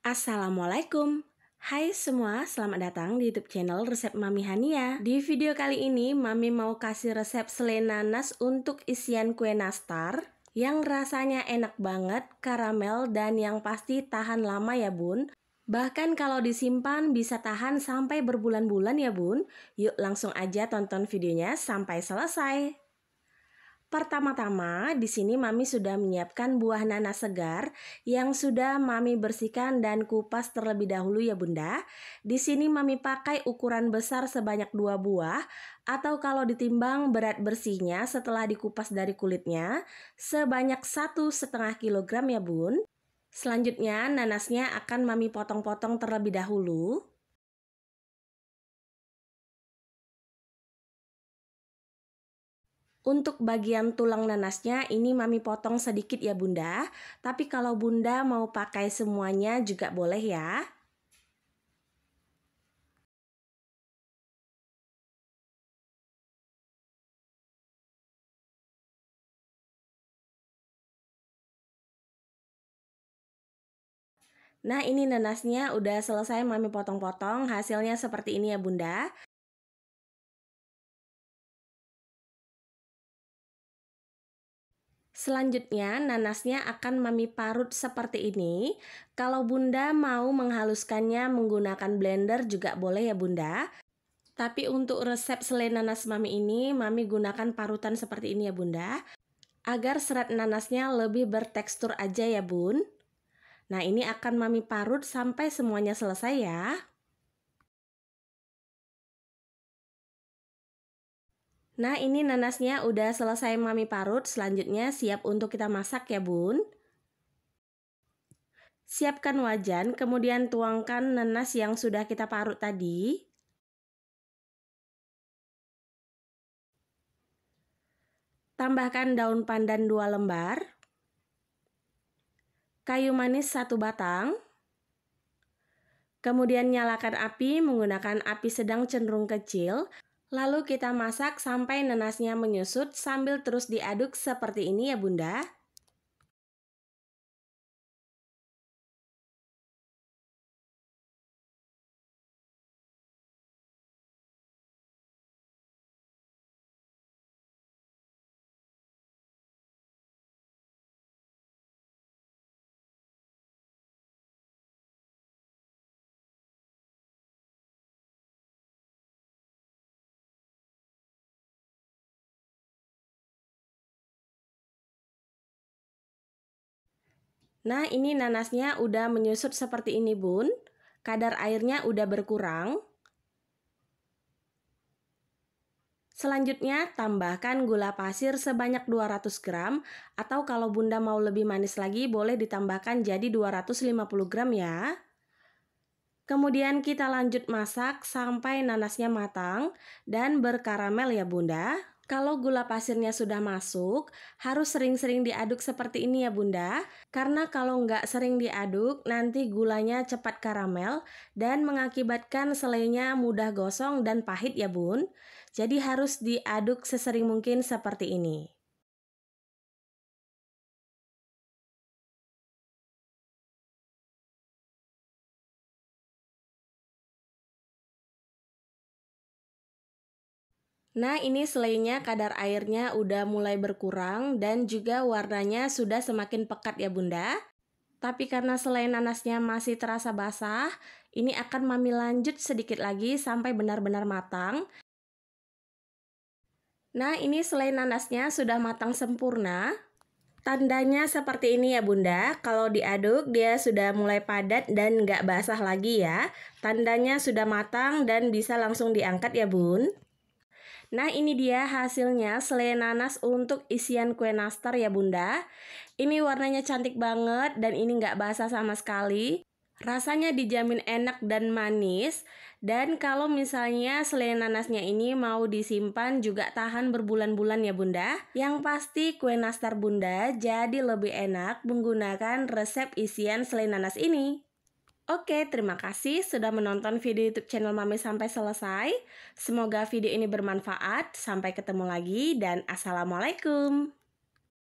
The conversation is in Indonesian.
Assalamualaikum. Hai semua, selamat datang di YouTube channel Resep Mami Hania. Di video kali ini, Mami mau kasih resep selai nanas untuk isian kue nastar yang rasanya enak banget, karamel, dan yang pasti tahan lama ya bun. Bahkan kalau disimpan bisa tahan sampai berbulan-bulan ya bun. Yuk langsung aja tonton videonya sampai selesai. Pertama-tama, di sini Mami sudah menyiapkan buah nanas segar yang sudah Mami bersihkan dan kupas terlebih dahulu ya Bunda. Di sini Mami pakai ukuran besar sebanyak dua buah atau kalau ditimbang berat bersihnya setelah dikupas dari kulitnya sebanyak satu setengah kilogram ya Bun. Selanjutnya nanasnya akan Mami potong-potong terlebih dahulu. Untuk bagian tulang nanasnya ini mami potong sedikit ya bunda Tapi kalau bunda mau pakai semuanya juga boleh ya Nah ini nanasnya udah selesai mami potong-potong hasilnya seperti ini ya bunda Selanjutnya, nanasnya akan mami parut seperti ini. Kalau Bunda mau menghaluskannya menggunakan blender juga boleh ya Bunda. Tapi untuk resep selai nanas mami ini, mami gunakan parutan seperti ini ya Bunda. Agar serat nanasnya lebih bertekstur aja ya Bun. Nah, ini akan mami parut sampai semuanya selesai ya. Nah ini nanasnya udah selesai mami parut, selanjutnya siap untuk kita masak ya bun. Siapkan wajan, kemudian tuangkan nanas yang sudah kita parut tadi. Tambahkan daun pandan 2 lembar. Kayu manis 1 batang. Kemudian nyalakan api menggunakan api sedang cenderung kecil Lalu kita masak sampai nanasnya menyusut sambil terus diaduk seperti ini ya bunda. Nah, ini nanasnya udah menyusut seperti ini, Bun. Kadar airnya udah berkurang. Selanjutnya, tambahkan gula pasir sebanyak 200 gram atau kalau Bunda mau lebih manis lagi boleh ditambahkan jadi 250 gram ya. Kemudian kita lanjut masak sampai nanasnya matang dan berkaramel ya Bunda. Kalau gula pasirnya sudah masuk, harus sering-sering diaduk seperti ini ya bunda, karena kalau nggak sering diaduk, nanti gulanya cepat karamel dan mengakibatkan selainya mudah gosong dan pahit ya bun. Jadi harus diaduk sesering mungkin seperti ini. Nah ini selainnya kadar airnya udah mulai berkurang dan juga warnanya sudah semakin pekat ya bunda. Tapi karena selain nanasnya masih terasa basah, ini akan mami lanjut sedikit lagi sampai benar-benar matang. Nah ini selain nanasnya sudah matang sempurna. Tandanya seperti ini ya bunda, kalau diaduk dia sudah mulai padat dan nggak basah lagi ya. Tandanya sudah matang dan bisa langsung diangkat ya bun. Nah ini dia hasilnya selai nanas untuk isian kue nastar ya bunda Ini warnanya cantik banget dan ini nggak basah sama sekali Rasanya dijamin enak dan manis dan kalau misalnya selai nanasnya ini mau disimpan juga tahan berbulan-bulan ya bunda Yang pasti kue nastar bunda jadi lebih enak menggunakan resep isian selai nanas ini Oke, terima kasih sudah menonton video YouTube channel Mami sampai selesai. Semoga video ini bermanfaat. Sampai ketemu lagi, dan assalamualaikum.